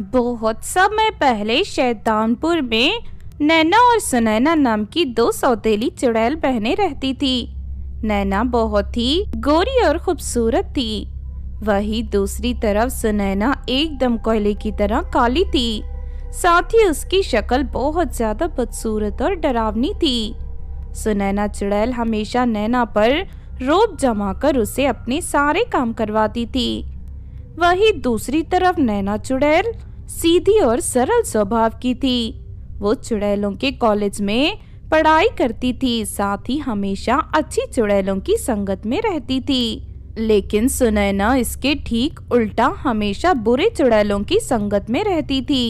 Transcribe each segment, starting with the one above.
बहुत समय पहले शैतानपुर में नैना और सुनैना नाम की दो सौतेली चुड़ैल बहने रहती थी नैना बहुत ही गोरी और खूबसूरत थी वही दूसरी तरफ सुनैना एकदम कोयले की तरह काली थी साथ ही उसकी शक्ल बहुत ज्यादा बदसूरत और डरावनी थी सुनैना चुड़ैल हमेशा नैना पर रोब जमा कर उसे अपने सारे काम करवाती थी वही दूसरी तरफ नैना चुड़ैल सीधी और सरल स्वभाव की थी वो चुड़ैलों के कॉलेज में पढ़ाई करती थी साथ ही हमेशा अच्छी चुड़ैलों की संगत में रहती थी लेकिन सुनैना इसके ठीक उल्टा हमेशा बुरे चुड़ैलों की संगत में रहती थी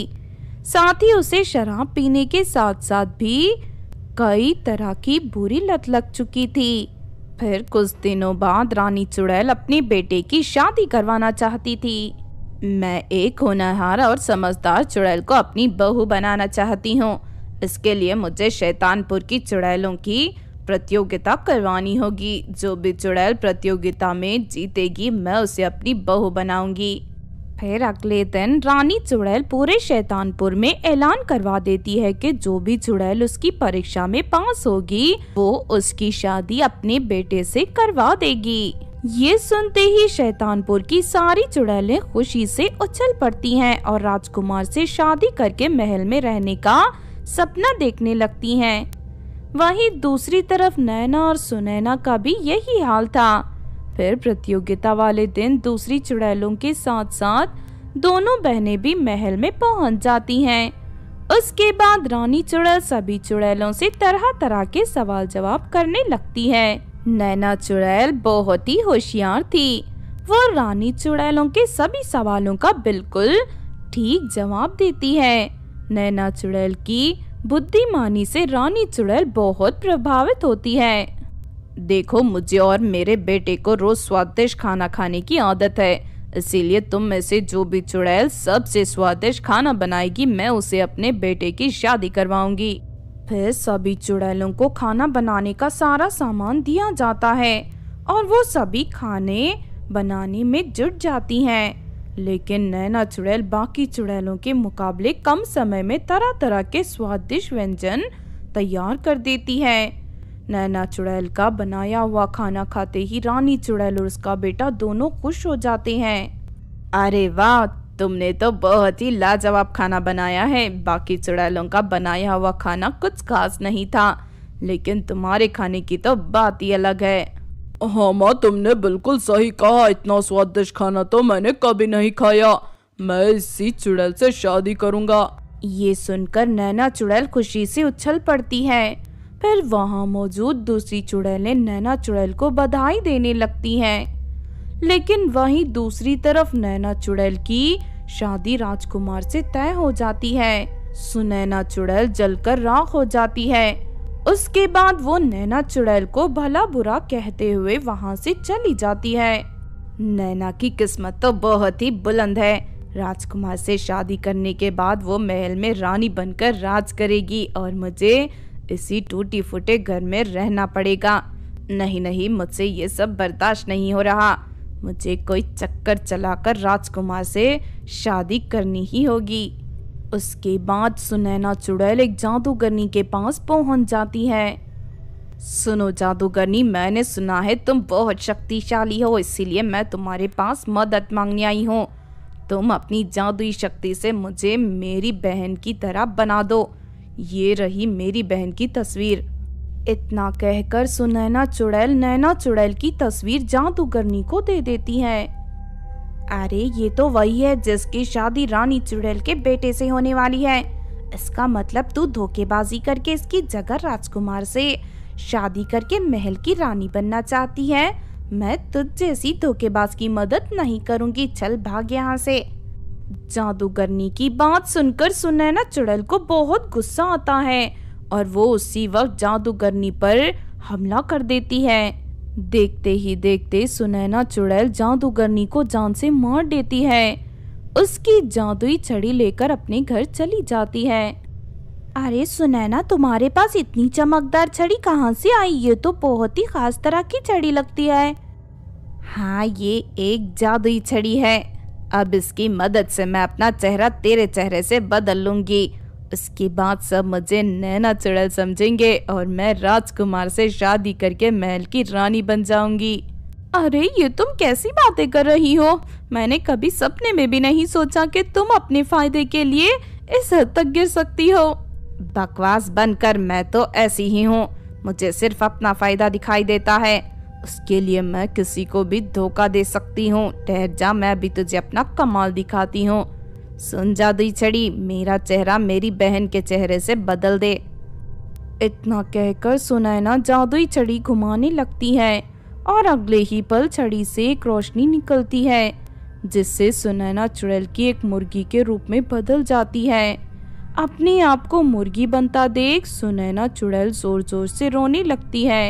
साथ ही उसे शराब पीने के साथ साथ भी कई तरह की बुरी लत लग चुकी थी फिर कुछ दिनों बाद रानी चुड़ैल अपने बेटे की शादी करवाना चाहती थी मैं एक होनहार और समझदार चुड़ैल को अपनी बहू बनाना चाहती हूँ इसके लिए मुझे शैतानपुर की चुड़ैलों की प्रतियोगिता करवानी होगी जो भी चुड़ैल प्रतियोगिता में जीतेगी मैं उसे अपनी बहू बनाऊंगी फिर अगले दिन रानी चुड़ैल पूरे शैतानपुर में ऐलान करवा देती है कि जो भी चुड़ैल उसकी परीक्षा में पास होगी वो उसकी शादी अपने बेटे से करवा देगी ये सुनते ही शैतानपुर की सारी चुड़ैलें खुशी से उछल पड़ती हैं और राजकुमार से शादी करके महल में रहने का सपना देखने लगती हैं। वहीं दूसरी तरफ नैना और सुनैना का भी यही हाल था फिर प्रतियोगिता वाले दिन दूसरी चुड़ैलों के साथ साथ दोनों बहनें भी महल में पहुंच जाती हैं उसके बाद रानी चुड़ैल सभी चुड़ैलों से तरह तरह के सवाल जवाब करने लगती है नैना चुड़ैल बहुत ही होशियार थी वो रानी चुड़ैलों के सभी सवालों का बिल्कुल ठीक जवाब देती है नैना चुड़ैल की बुद्धिमानी से रानी चुड़ैल बहुत प्रभावित होती है देखो मुझे और मेरे बेटे को रोज स्वादिष्ट खाना खाने की आदत है इसीलिए तुम में से जो भी चुड़ैल सबसे स्वादिष्ट खाना बनाएगी मैं उसे अपने बेटे की शादी करवाऊंगी फिर सभी चुड़ैलों को खाना बनाने का सारा सामान दिया जाता है और वो सभी खाने बनाने में जुट जाती हैं लेकिन नैना चुड़ैल बाकी चुड़ैलों के मुकाबले कम समय में तरह तरह के स्वादिष्ट व्यंजन तैयार कर देती है नैना चुड़ैल का बनाया हुआ खाना खाते ही रानी चुड़ैल और उसका बेटा दोनों खुश हो जाते हैं अरे वाह तुमने तो बहुत ही लाजवाब खाना बनाया है बाकी चुड़ैलों का बनाया हुआ खाना कुछ खास नहीं था लेकिन तुम्हारे खाने की तो बात ही अलग है हाँ माँ तुमने बिल्कुल सही कहा इतना स्वादिष्ट खाना तो मैंने कभी नहीं खाया मैं इसी चुड़ैल से शादी करूँगा ये सुनकर नैना चुड़ैल खुशी से उछल पड़ती है फिर वहाँ मौजूद दूसरी चुड़ैलें नैना चुड़ैल को बधाई देने लगती हैं लेकिन वहीं दूसरी तरफ नैना चुड़ैल की शादी राजकुमार से तय हो जाती है सुनैना चुड़ैल जलकर राख हो जाती है उसके बाद वो नैना चुड़ैल को भला बुरा कहते हुए वहाँ से चली जाती है नैना की किस्मत तो बहुत ही बुलंद है राजकुमार से शादी करने के बाद वो महल में रानी बनकर राज करेगी और मुझे इसी टूटी फूटे घर में रहना पड़ेगा नहीं नहीं मुझसे ये सब बर्दाश्त नहीं हो रहा मुझे कोई चक्कर चलाकर राजकुमार से शादी करनी ही होगी उसके बाद सुनैना चुड़ैल एक जादूगरनी के पास पहुंच जाती है सुनो जादूगरनी मैंने सुना है तुम बहुत शक्तिशाली हो इसीलिए मैं तुम्हारे पास मदद मांगने आई हूँ तुम अपनी जादुई शक्ति से मुझे मेरी बहन की तरह बना दो ये रही मेरी बहन की तस्वीर इतना कहकर सुनैना चुड़ैल नैना चुड़ैल की तस्वीर जादूगरनी को दे देती है अरे ये तो वही है जिसकी शादी रानी चुड़ैल के बेटे से होने वाली है इसका मतलब तू धोखेबाजी करके इसकी जगह राजकुमार से शादी करके महल की रानी बनना चाहती है मैं तुझ जैसी धोखेबाज की मदद नहीं करूंगी चल भाग यहाँ से जादूगरनी की बात सुनकर सुनैना चुड़ैल को बहुत गुस्सा आता है और वो उसी वक्त जादूगरनी पर हमला कर देती है देखते ही देखते सुनैना चुड़ैल जादूगरनी को जान से मार देती है उसकी जादुई छड़ी लेकर अपने घर चली जाती है अरे सुनैना तुम्हारे पास इतनी चमकदार छड़ी कहाँ से आई ये तो बहुत ही खास तरह की छड़ी लगती है हाँ ये एक जादुई छड़ी है अब इसकी मदद से मैं अपना चेहरा तेरे चेहरे से बदल लूंगी उसके बाद सब मुझे नैना चुड़ैल समझेंगे और मैं राजकुमार से शादी करके महल की रानी बन जाऊंगी अरे ये तुम कैसी बातें कर रही हो मैंने कभी सपने में भी नहीं सोचा कि तुम अपने फायदे के लिए इस हद तक गिर सकती हो बकवास बनकर मैं तो ऐसी ही हूँ मुझे सिर्फ अपना फायदा दिखाई देता है उसके लिए मैं किसी को भी धोखा दे सकती हूँ ठहर जा मैं भी तुझे अपना कमाल दिखाती हूँ सुन जा दी छड़ी मेरा चेहरा मेरी बहन के चेहरे से बदल दे इतना कहकर सुनैना जादुई छड़ी घुमाने लगती है और अगले ही पल छड़ी से एक रोशनी निकलती है जिससे सुनैना चुड़ैल की एक मुर्गी के रूप में बदल जाती है अपने आप को मुर्गी बनता देख सुनैना चुड़ैल जोर जोर से रोने लगती है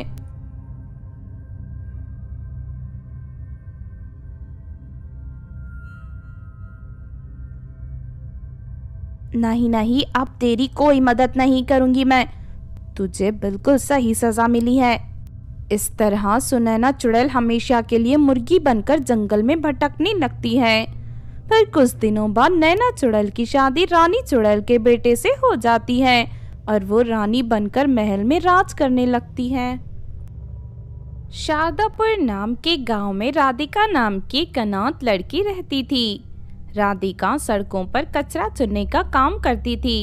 नहीं नहीं अब तेरी कोई मदद नहीं करूंगी मैं तुझे बिल्कुल सही सजा मिली है इस तरह सुनैना चुड़ैल हमेशा के लिए मुर्गी बनकर जंगल में भटकने लगती है पर कुछ दिनों बाद नैना चुड़ैल की शादी रानी चुड़ैल के बेटे से हो जाती है और वो रानी बनकर महल में राज करने लगती है शारदापुर नाम के गांव में राधिका नाम की कनात लड़की रहती थी राधिका सड़कों पर कचरा चुनने का काम करती थी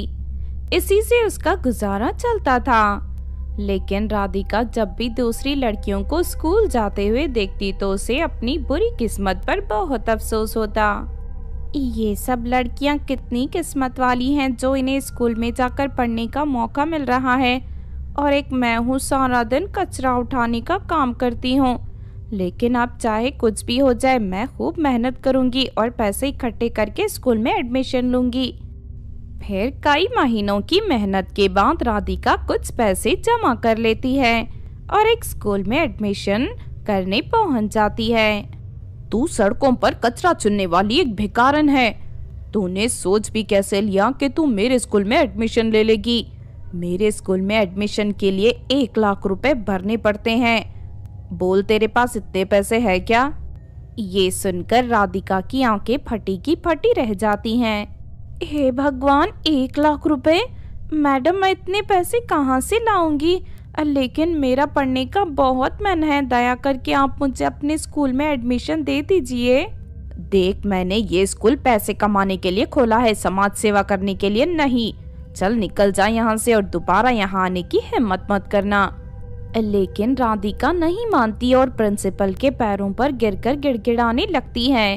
इसी से उसका गुजारा चलता था लेकिन राधिका जब भी दूसरी लड़कियों को स्कूल जाते हुए देखती तो उसे अपनी बुरी किस्मत पर बहुत अफसोस होता ये सब लड़कियां कितनी किस्मत वाली हैं जो इन्हें स्कूल में जाकर पढ़ने का मौका मिल रहा है और एक मैं हूँ सारा दिन कचरा उठाने का काम करती हूँ लेकिन आप चाहे कुछ भी हो जाए मैं खूब मेहनत करूंगी और पैसे इकट्ठे करके स्कूल में एडमिशन लूंगी फिर कई महीनों की मेहनत के बाद राधिका कुछ पैसे जमा कर लेती है और एक स्कूल में एडमिशन करने पहुंच जाती है तू सड़कों पर कचरा चुनने वाली एक भिकारन है तूने सोच भी कैसे लिया कि तू मेरे स्कूल में एडमिशन ले लेगी मेरे स्कूल में एडमिशन के लिए एक लाख रुपए भरने पड़ते हैं बोल तेरे पास इतने पैसे है क्या ये सुनकर राधिका की आंखें फटी की फटी रह जाती हैं हे भगवान एक लाख रुपए मैडम मैं इतने पैसे कहाँ से लाऊंगी लेकिन मेरा पढ़ने का बहुत मन है दया करके आप मुझे अपने स्कूल में एडमिशन दे दीजिए देख मैंने ये स्कूल पैसे कमाने के लिए खोला है समाज सेवा करने के लिए नहीं चल निकल जा यहाँ से और दोबारा यहाँ आने की हिम्मत मत करना लेकिन राधिका नहीं मानती और प्रिंसिपल के पैरों पर गिरकर गिड़गिड़ाने लगती है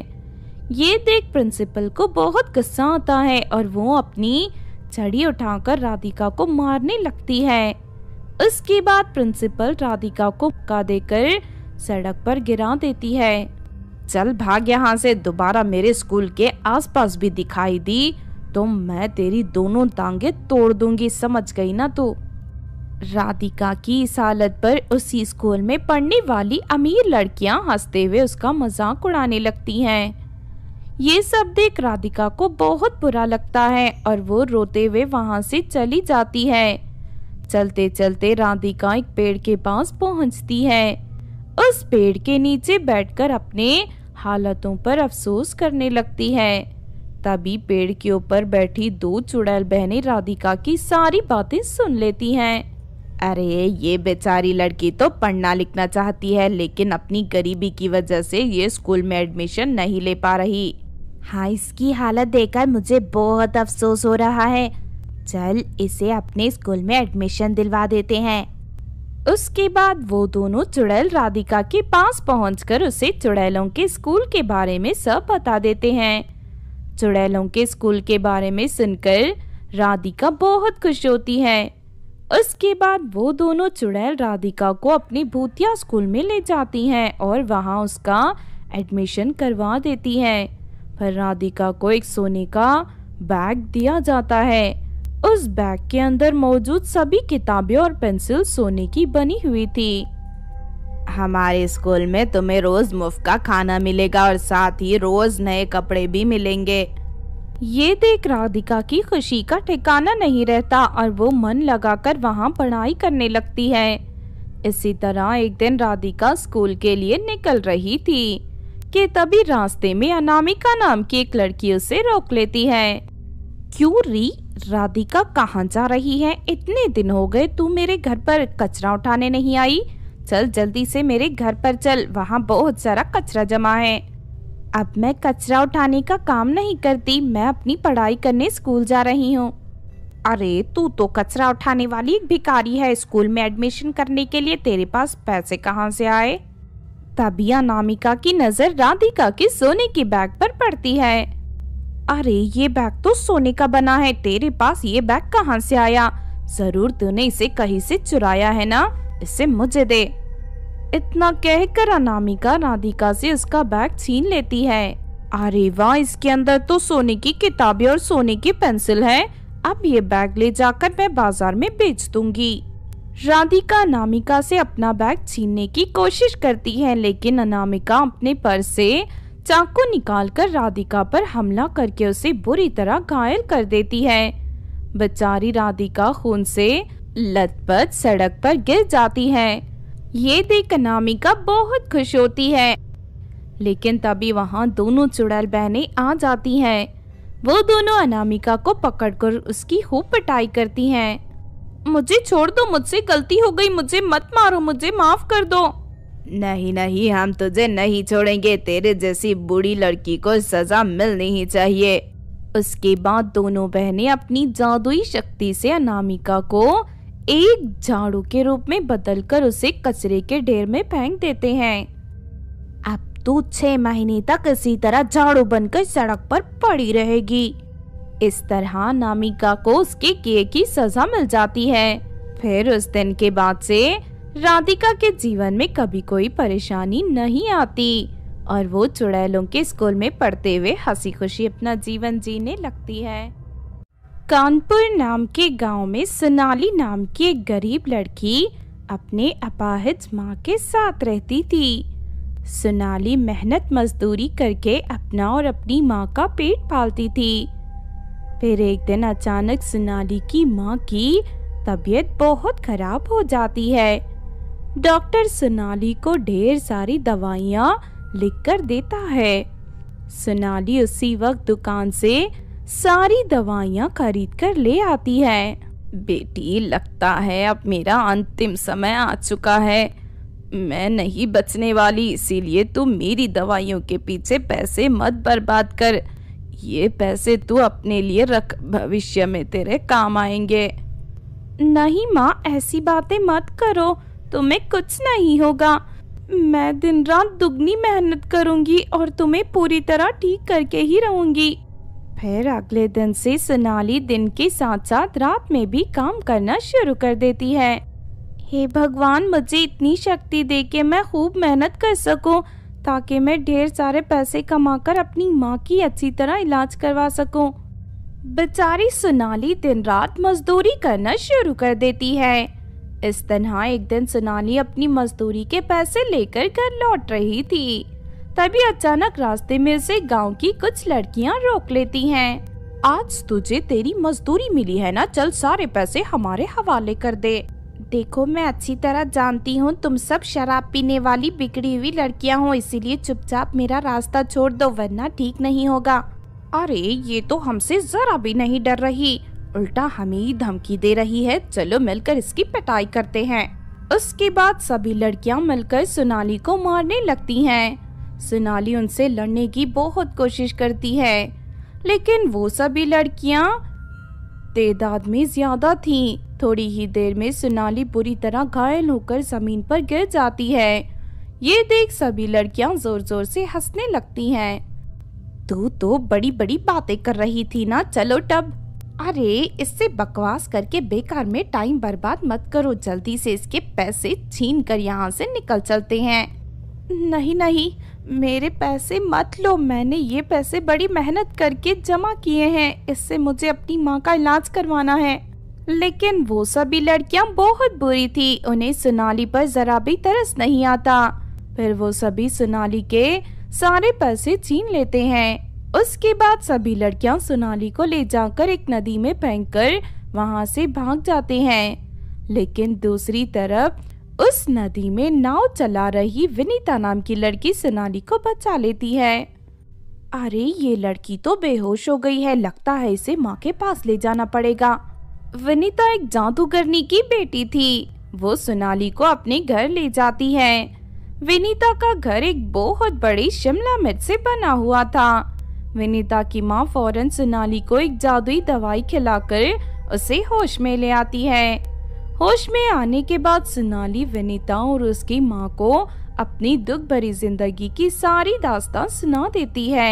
ये देख प्रिंसिपल को बहुत गुस्सा आता है और वो अपनी छड़ी उठाकर राधिका को मारने लगती है उसके बाद प्रिंसिपल राधिका को मुक्का देकर सड़क पर गिरा देती है चल भाग यहाँ से दोबारा मेरे स्कूल के आसपास भी दिखाई दी तो मैं तेरी दोनों टांगे तोड़ दूंगी समझ गई ना तू तो। राधिका की इस हालत पर उसी स्कूल में पढ़ने वाली अमीर लड़कियां हंसते हुए उसका मजाक उड़ाने लगती हैं ये सब देख राधिका को बहुत बुरा लगता है और वो रोते हुए वहां से चली जाती है चलते चलते राधिका एक पेड़ के पास पहुँचती है उस पेड़ के नीचे बैठकर अपने हालतों पर अफसोस करने लगती है तभी पेड़ के ऊपर बैठी दो चुड़ैल बहनें राधिका की सारी बातें सुन लेती हैं अरे ये बेचारी लड़की तो पढ़ना लिखना चाहती है लेकिन अपनी गरीबी की वजह से ये स्कूल में एडमिशन नहीं ले पा रही हाँ इसकी हालत देखकर मुझे बहुत अफसोस हो रहा है चल इसे अपने स्कूल में एडमिशन दिलवा देते हैं उसके बाद वो दोनों चुड़ैल राधिका के पास पहुंचकर उसे चुड़ैलों के स्कूल के बारे में सब बता देते हैं चुड़ैलों के स्कूल के बारे में सुनकर राधिका बहुत खुश होती है उसके बाद वो दोनों चुड़ैल राधिका को अपनी भूतिया स्कूल में ले जाती हैं और वहाँ उसका एडमिशन करवा देती हैं पर राधिका को एक सोने का बैग दिया जाता है उस बैग के अंदर मौजूद सभी किताबें और पेंसिल सोने की बनी हुई थी हमारे स्कूल में तुम्हें रोज मुफ्त का खाना मिलेगा और साथ ही रोज नए कपड़े भी मिलेंगे ये देख राधिका की खुशी का ठिकाना नहीं रहता और वो मन लगाकर वहाँ पढ़ाई करने लगती है इसी तरह एक दिन राधिका स्कूल के लिए निकल रही थी कि तभी रास्ते में अनामिका नाम की एक लड़की उसे रोक लेती है क्यों री राधिका कहाँ जा रही है इतने दिन हो गए तू मेरे घर पर कचरा उठाने नहीं आई चल जल्दी से मेरे घर पर चल वहाँ बहुत सारा कचरा जमा है अब मैं कचरा उठाने का काम नहीं करती मैं अपनी पढ़ाई करने स्कूल जा रही हूँ अरे तू तो कचरा उठाने वाली एक भिकारी है स्कूल में एडमिशन करने के लिए तेरे पास पैसे कहाँ से आए तभी अनामिका की नज़र राधिका के सोने के बैग पर पड़ती है अरे ये बैग तो सोने का बना है तेरे पास ये बैग कहाँ से आया जरूर तूने इसे कहीं से चुराया है ना इसे मुझे दे इतना कहकर अनामिका राधिका से उसका बैग छीन लेती है अरे वाह इसके अंदर तो सोने की किताबें और सोने की पेंसिल है अब ये बैग ले जाकर मैं बाजार में बेच दूंगी राधिका अनामिका से अपना बैग छीनने की कोशिश करती है लेकिन अनामिका अपने पर्स से चाकू निकालकर राधिका पर हमला करके उसे बुरी तरह घायल कर देती है बेचारी राधिका खून से लथपथ सड़क पर गिर जाती है ये देख अनामिका बहुत खुश होती है लेकिन तभी वहाँ दोनों चुड़ैल बहनें आ जाती हैं वो दोनों अनामिका को पकड़कर उसकी खूब पटाई करती हैं मुझे छोड़ दो मुझसे गलती हो गई मुझे मत मारो मुझे माफ कर दो नहीं नहीं हम तुझे नहीं छोड़ेंगे तेरे जैसी बुरी लड़की को सजा मिलनी ही चाहिए उसके बाद दोनों बहनें अपनी जादुई शक्ति से अनामिका को एक झाड़ू के रूप में बदलकर उसे कचरे के ढेर में फेंक देते हैं अब तो छह महीने तक इसी तरह झाड़ू बनकर सड़क पर पड़ी रहेगी इस तरह नामिका को उसके किए की सजा मिल जाती है फिर उस दिन के बाद से राधिका के जीवन में कभी कोई परेशानी नहीं आती और वो चुड़ैलों के स्कूल में पढ़ते हुए हंसी खुशी अपना जीवन जीने लगती है कानपुर नाम के गांव में सोनाली नाम की एक गरीब लड़की अपने अपाहिज माँ के साथ रहती थी सोनाली मेहनत मजदूरी करके अपना और अपनी माँ का पेट पालती थी फिर एक दिन अचानक सोनाली की माँ की तबीयत बहुत खराब हो जाती है डॉक्टर सोनाली को ढेर सारी दवाइयाँ लिख कर देता है सोनाली उसी वक्त दुकान से सारी दवाइयाँ खरीद कर ले आती है बेटी लगता है अब मेरा अंतिम समय आ चुका है मैं नहीं बचने वाली इसीलिए तू मेरी दवाइयों के पीछे पैसे मत बर्बाद कर ये पैसे तू अपने लिए रख भविष्य में तेरे काम आएंगे नहीं माँ ऐसी बातें मत करो तुम्हें कुछ नहीं होगा मैं दिन रात दुगनी मेहनत करूंगी और तुम्हें पूरी तरह ठीक करके ही रहूंगी फिर अगले दिन से सोनाली दिन के साथ साथ रात में भी काम करना शुरू कर देती है हे भगवान मुझे इतनी शक्ति दे के मैं खूब मेहनत कर सकूं ताकि मैं ढेर सारे पैसे कमाकर अपनी माँ की अच्छी तरह इलाज करवा सकूं। बेचारी सोनाली दिन रात मजदूरी करना शुरू कर देती है इस तरह एक दिन सोनाली अपनी मजदूरी के पैसे लेकर घर लौट रही थी तभी अचानक रास्ते में से गांव की कुछ लड़कियां रोक लेती हैं। आज तुझे तेरी मजदूरी मिली है ना चल सारे पैसे हमारे हवाले कर दे देखो मैं अच्छी तरह जानती हूँ तुम सब शराब पीने वाली बिगड़ी हुई लड़कियाँ हो इसीलिए चुपचाप मेरा रास्ता छोड़ दो वरना ठीक नहीं होगा अरे ये तो हमसे जरा भी नहीं डर रही उल्टा हमें ही धमकी दे रही है चलो मिलकर इसकी पिटाई करते हैं उसके बाद सभी लड़कियां मिलकर सोनाली को मारने लगती हैं। सोनाली उनसे लड़ने की बहुत कोशिश करती है लेकिन वो सभी लड़कियां तेदाद में ज्यादा थीं। थोड़ी ही देर में सोनाली बुरी तरह घायल होकर जमीन पर गिर जाती है ये देख सभी लड़कियां जोर जोर से हंसने लगती हैं। तू तो बड़ी बड़ी बातें कर रही थी ना चलो टब अरे इससे बकवास करके बेकार में टाइम बर्बाद मत करो जल्दी से इसके पैसे छीन कर यहाँ से निकल चलते हैं नहीं नहीं मेरे पैसे मत लो मैंने ये पैसे बड़ी मेहनत करके जमा किए हैं इससे मुझे अपनी माँ का इलाज करवाना है लेकिन वो सभी लड़कियाँ बहुत बुरी थी उन्हें सोनाली पर जरा भी तरस नहीं आता फिर वो सभी सोनाली के सारे पैसे छीन लेते हैं उसके बाद सभी लड़कियाँ सोनाली को ले जाकर एक नदी में फेंक कर वहाँ से भाग जाते हैं लेकिन दूसरी तरफ उस नदी में नाव चला रही विनीता नाम की लड़की सोनाली को बचा लेती है अरे ये लड़की तो बेहोश हो गई है लगता है इसे माँ के पास ले जाना पड़ेगा विनीता एक जादूगरनी की बेटी थी वो सोनाली को अपने घर ले जाती है विनीता का घर एक बहुत बड़ी शिमला मिर्च से बना हुआ था विनीता की माँ फौरन सोनाली को एक जादुई दवाई खिलाकर उसे होश में ले आती है होश में आने के बाद सोनाली विनीता और उसकी माँ को अपनी दुख भरी जिंदगी की सारी दास्तान सुना देती है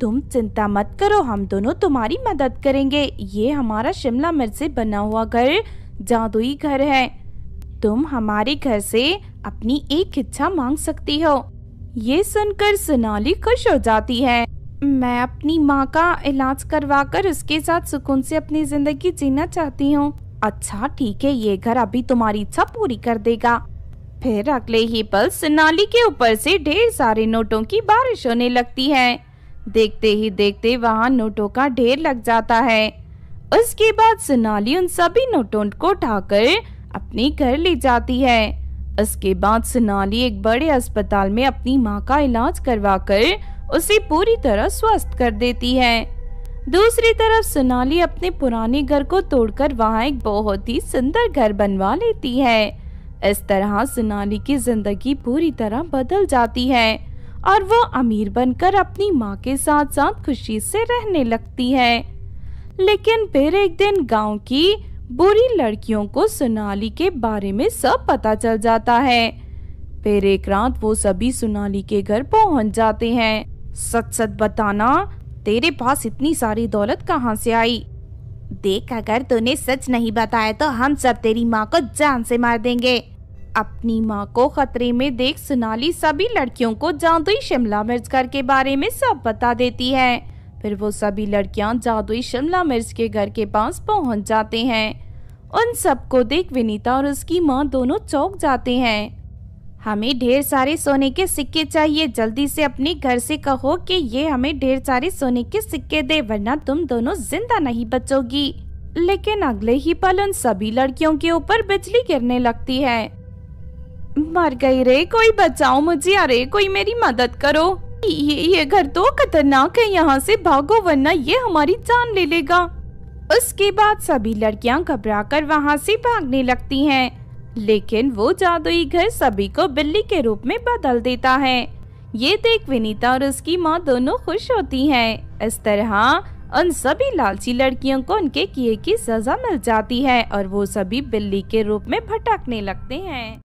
तुम चिंता मत करो हम दोनों तुम्हारी मदद करेंगे ये हमारा शिमला मिर्च से बना हुआ घर जादुई घर है तुम हमारे घर से अपनी एक इच्छा मांग सकती हो ये सुनकर सोनाली खुश हो जाती है मैं अपनी माँ का इलाज करवा कर उसके साथ सुकून से अपनी जिंदगी जीना चाहती हूँ अच्छा ठीक है ये घर अभी तुम्हारी इच्छा पूरी कर देगा फिर अगले ही पल सोनाली के ऊपर से ढेर सारे नोटों की बारिश होने लगती है देखते ही देखते वहाँ नोटों का ढेर लग जाता है उसके बाद सोनाली उन सभी नोटों को उठाकर अपने घर ले जाती है उसके बाद सोनाली एक बड़े अस्पताल में अपनी माँ का इलाज करवाकर उसे पूरी तरह स्वस्थ कर देती है दूसरी तरफ सोनाली अपने पुराने घर को तोड़कर वहाँ एक बहुत ही सुंदर घर बनवा लेती है इस तरह सोनाली की जिंदगी पूरी तरह बदल जाती है और वो अमीर बनकर अपनी माँ के साथ साथ खुशी से रहने लगती है लेकिन फिर एक दिन गांव की बुरी लड़कियों को सोनाली के बारे में सब पता चल जाता है फिर एक रात वो सभी सोनाली के घर पहुंच जाते हैं सच सच बताना तेरे पास इतनी सारी दौलत कहाँ से आई देख अगर तूने सच नहीं बताया तो हम सब तेरी माँ को जान से मार देंगे अपनी माँ को खतरे में देख सुनाली सभी लड़कियों को जादुई शिमला मिर्च घर के बारे में सब बता देती है फिर वो सभी लड़कियाँ जादुई शिमला मिर्च के घर के पास पहुँच जाते हैं उन सबको देख विनीता और उसकी माँ दोनों चौक जाते हैं हमें ढेर सारे सोने के सिक्के चाहिए जल्दी से अपने घर से कहो कि ये हमें ढेर सारे सोने के सिक्के दे वरना तुम दोनों जिंदा नहीं बचोगी लेकिन अगले ही पल उन सभी लड़कियों के ऊपर बिजली गिरने लगती है मर गई रे कोई बचाओ मुझे अरे कोई मेरी मदद करो ये ये घर तो खतरनाक है यहाँ से भागो वरना ये हमारी जान ले लेगा उसके बाद सभी लड़कियाँ घबरा कर वहाँ से भागने लगती हैं। लेकिन वो जादुई घर सभी को बिल्ली के रूप में बदल देता है ये देख विनीता और उसकी माँ दोनों खुश होती हैं। इस तरह उन सभी लालची लड़कियों को उनके किए की सजा मिल जाती है और वो सभी बिल्ली के रूप में भटकने लगते हैं